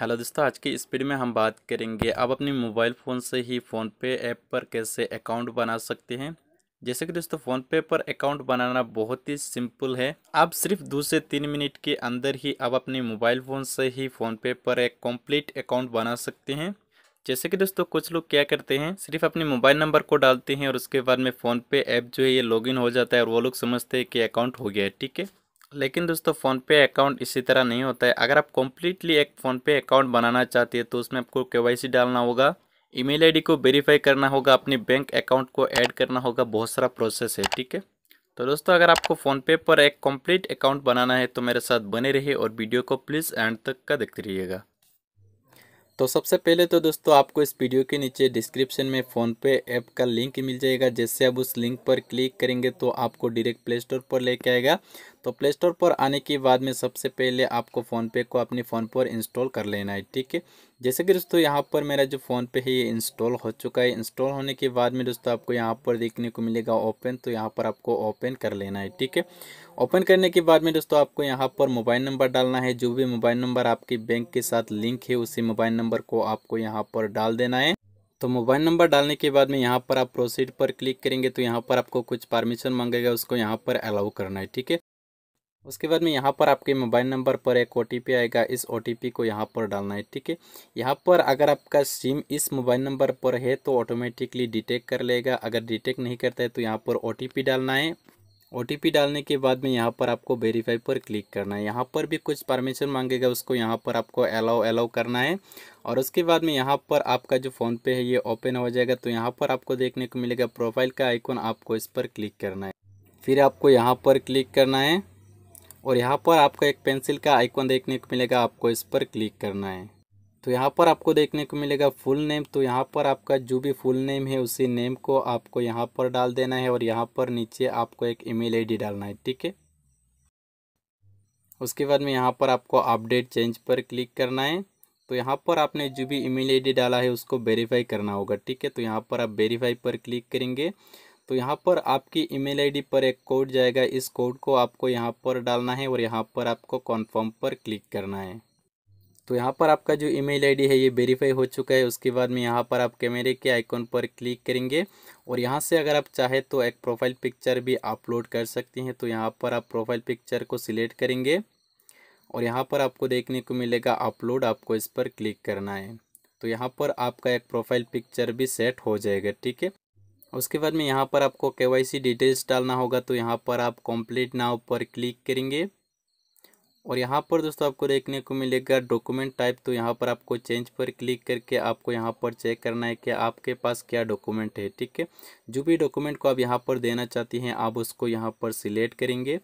hello दोस्तों आज की स्पीड में हम बात करेंगे आप अपने मोबाइल फ़ोन से ही फ़ोन पे ऐप पर कैसे अकाउंट बना सकते हैं जैसे कि दोस्तों फ़ोन पे पर अकाउंट बनाना बहुत ही सिंपल है आप सिर्फ दो से तीन मिनट के अंदर ही आप अपने मोबाइल फ़ोन से ही फ़ोन पे पर एक कंप्लीट अकाउंट बना सकते हैं जैसे कि दोस्तों कुछ लोग क्या करते हैं सिर्फ अपने मोबाइल नंबर को डालते हैं और उसके बाद में फ़ोनपे ऐप जो है ये लॉग हो जाता है और वो लोग समझते हैं कि अकाउंट हो गया है ठीक है लेकिन दोस्तों फ़ोनपे अकाउंट इसी तरह नहीं होता है अगर आप कम्प्लीटली एक फ़ोनपे अकाउंट बनाना चाहते हैं तो उसमें आपको के डालना होगा ईमेल आईडी को वेरीफाई करना होगा अपने बैंक अकाउंट को ऐड करना होगा बहुत सारा प्रोसेस है ठीक है तो दोस्तों अगर आपको फ़ोनपे पर एक कंप्लीट अकाउंट बनाना है तो मेरे साथ बने रहिए और वीडियो को प्लीज़ एंड तक का देखते रहिएगा तो सबसे पहले तो दोस्तों आपको इस वीडियो के नीचे डिस्क्रिप्शन में फ़ोनपे ऐप का लिंक मिल जाएगा जैसे आप उस लिंक पर क्लिक करेंगे तो आपको डायरेक्ट प्ले स्टोर पर लेके आएगा तो प्ले स्टोर पर आने के बाद में सबसे पहले आपको फ़ोनपे को अपने फ़ोन पर इंस्टॉल कर लेना है ठीक है जैसे कि दोस्तों यहाँ पर मेरा जो फ़ोनपे है ये इंस्टॉल हो चुका है इंस्टॉल होने के बाद में दोस्तों आपको यहाँ पर देखने को मिलेगा ओपन तो यहाँ पर आपको ओपन कर लेना है ठीक है ओपन करने के बाद में दोस्तों आपको यहाँ पर मोबाइल नंबर डालना है जो भी मोबाइल नंबर आपके बैंक के साथ लिंक है उसी मोबाइल नंबर को आपको यहाँ पर डाल देना है तो मोबाइल नंबर डालने के बाद में यहाँ पर आप प्रोसीड पर क्लिक करेंगे तो यहाँ पर आपको कुछ परमिशन मांगेगा उसको यहाँ पर अलाउ करना है ठीक है उसके बाद में यहाँ पर आपके मोबाइल नंबर पर एक ओ आएगा इस ओ को यहाँ पर डालना है ठीक है यहाँ पर अगर आपका सिम इस मोबाइल नंबर पर है तो ऑटोमेटिकली डिटेक्ट कर लेगा अगर डिटेक्ट नहीं करता है तो यहाँ पर ओ डालना है ओ डालने के बाद में यहाँ पर आपको वेरीफाई पर क्लिक करना है यहाँ पर भी कुछ परमिशन मांगेगा उसको यहाँ पर आपको अलाउ अलाउ करना है और उसके बाद में यहाँ पर आपका जो फ़ोन पे है ये ओपन हो जाएगा तो यहाँ पर आपको देखने को मिलेगा प्रोफाइल का आइकॉन आपको इस पर क्लिक करना है फिर आपको यहाँ पर क्लिक करना है और यहाँ पर आपको एक पेंसिल का आइकॉन देखने को मिलेगा आपको इस पर क्लिक करना है तो यहाँ पर आपको देखने को मिलेगा फुल नेम तो यहाँ पर आपका जो भी फुल नेम है उसी नेम को आपको यहाँ पर डाल देना है और यहाँ पर नीचे आपको एक ईमेल आईडी डालना है ठीक है उसके बाद में यहाँ पर आपको अपडेट चेंज पर क्लिक करना है तो यहाँ पर आपने जो भी ईमेल आईडी डाला है उसको वेरीफाई करना होगा ठीक है तो यहाँ पर आप वेरीफाई पर क्लिक करेंगे तो यहाँ पर आपकी ईमेल आईडी पर एक कोड जाएगा इस कोड को आपको यहाँ पर डालना है और यहाँ पर आपको कॉन्फर्म पर क्लिक करना है तो यहाँ पर आपका जो ईमेल आईडी है ये वेरीफाई हो चुका है उसके बाद में यहाँ पर आप कैमरे के आइकॉन पर क्लिक करेंगे और यहाँ से अगर आप चाहे तो एक प्रोफाइल पिक्चर भी अपलोड कर सकते हैं तो यहाँ पर आप प्रोफाइल पिक्चर को सिलेक्ट करेंगे और यहाँ पर आपको देखने को मिलेगा अपलोड आपको इस पर क्लिक करना है तो यहाँ पर आपका एक प्रोफाइल पिक्चर भी सेट हो जाएगा ठीक है उसके बाद में यहाँ पर आपको के डिटेल्स डालना होगा तो यहाँ पर आप कॉम्प्लीट नाव पर क्लिक करेंगे और यहाँ पर दोस्तों आपको देखने को मिलेगा डॉक्यूमेंट टाइप तो यहाँ पर आपको चेंज पर क्लिक करके आपको यहाँ पर चेक करना है कि आपके पास क्या डॉक्यूमेंट है ठीक है जो भी डॉक्यूमेंट को आप यहाँ पर देना चाहती हैं आप उसको यहाँ पर सिलेक्ट करेंगे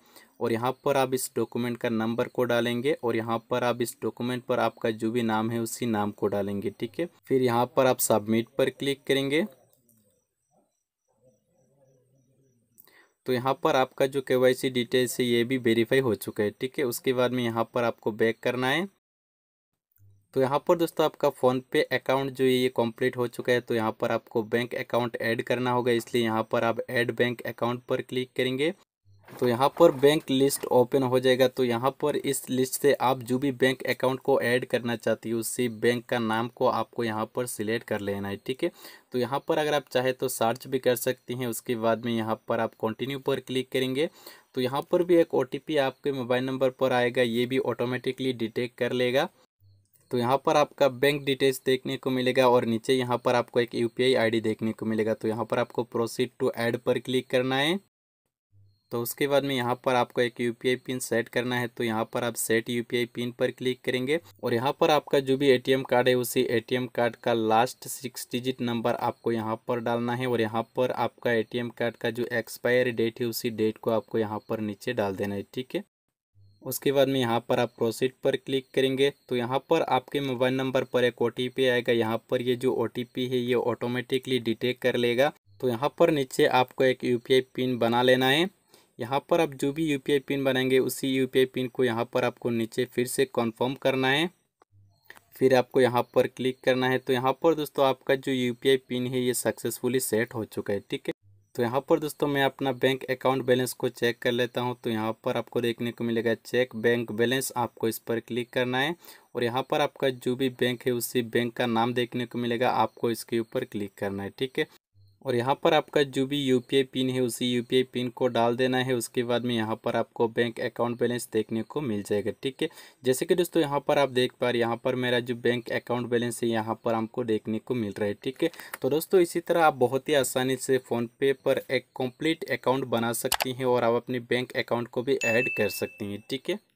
और यहाँ पर आप इस डॉक्यूमेंट का नंबर को डालेंगे और यहाँ पर आप इस डॉक्यूमेंट पर आपका जो भी नाम है उसी नाम को डालेंगे ठीक है फिर यहाँ पर आप सबमिट पर क्लिक करेंगे तो यहाँ पर आपका जो के वाई सी डिटेल्स है ये भी वेरीफाई हो चुका है ठीक है उसके बाद में यहाँ पर आपको बैक करना है तो यहाँ पर दोस्तों आपका फ़ोनपे अकाउंट जो है ये कंप्लीट हो चुका है तो यहाँ पर आपको बैंक अकाउंट ऐड करना होगा इसलिए यहाँ पर आप ऐड बैंक अकाउंट पर क्लिक करेंगे तो यहाँ पर बैंक लिस्ट ओपन हो जाएगा तो यहाँ पर इस लिस्ट से आप जो भी बैंक अकाउंट को ऐड करना चाहती हो उसी बैंक का नाम को आपको यहाँ पर सिलेक्ट कर लेना है ठीक है तो यहाँ पर अगर आप चाहे तो सर्च भी कर सकती हैं उसके बाद में यहाँ पर आप कंटिन्यू पर क्लिक करेंगे तो यहाँ पर भी एक ओ आपके मोबाइल नंबर पर आएगा ये भी ऑटोमेटिकली डिटेक्ट कर लेगा तो यहाँ पर आपका बैंक डिटेल्स देखने को मिलेगा और नीचे यहाँ पर आपको एक यू पी देखने को मिलेगा तो यहाँ पर आपको प्रोसीड टू ऐड पर क्लिक करना है तो उसके बाद में यहाँ पर आपको एक यू पिन सेट करना है तो यहाँ पर आप सेट यू पिन पर क्लिक करेंगे और यहाँ पर आपका जो भी एटीएम कार्ड है उसी एटीएम कार्ड का लास्ट सिक्स डिजिट नंबर आपको यहाँ पर डालना है और यहाँ पर आपका एटीएम कार्ड का जो एक्सपायर डेट है उसी डेट को आपको यहाँ पर नीचे डाल देना है ठीक है उसके बाद में यहाँ पर आप प्रोसीड पर क्लिक करेंगे तो यहाँ पर आपके मोबाइल नंबर पर एक ओ आएगा यहाँ पर ये जो ओ है ये ऑटोमेटिकली डिटेक्ट कर लेगा तो यहाँ पर नीचे आपको एक यू पिन बना लेना है यहाँ पर आप जो भी यू पिन बनाएंगे उसी यू पिन को यहाँ पर आपको नीचे फिर से कन्फर्म करना है फिर आपको यहाँ पर क्लिक करना है तो यहाँ पर दोस्तों आपका जो यू पिन है ये सक्सेसफुली सेट हो चुका है ठीक है तो यहाँ पर दोस्तों मैं अपना बैंक अकाउंट बैलेंस को चेक कर लेता हूँ तो यहाँ पर आपको देखने को मिलेगा चेक बैंक बैलेंस आपको इस पर क्लिक करना है और यहाँ पर आपका जो भी बैंक है उसी बैंक का नाम देखने को मिलेगा आपको इसके ऊपर क्लिक करना है ठीक है और यहाँ पर आपका जो भी यू पिन है उसी यू पिन को डाल देना है उसके बाद में यहाँ पर आपको बैंक अकाउंट बैलेंस देखने को मिल जाएगा ठीक है जैसे कि दोस्तों यहाँ पर आप देख पा रहे यहाँ पर मेरा जो बैंक अकाउंट बैलेंस है यहाँ पर हमको देखने को मिल रहा है ठीक है तो दोस्तों इसी तरह आप बहुत ही आसानी से फ़ोनपे पर एक कम्प्लीट अकाउंट बना सकती हैं और आप अपने बैंक अकाउंट को भी ऐड कर सकती हैं ठीक है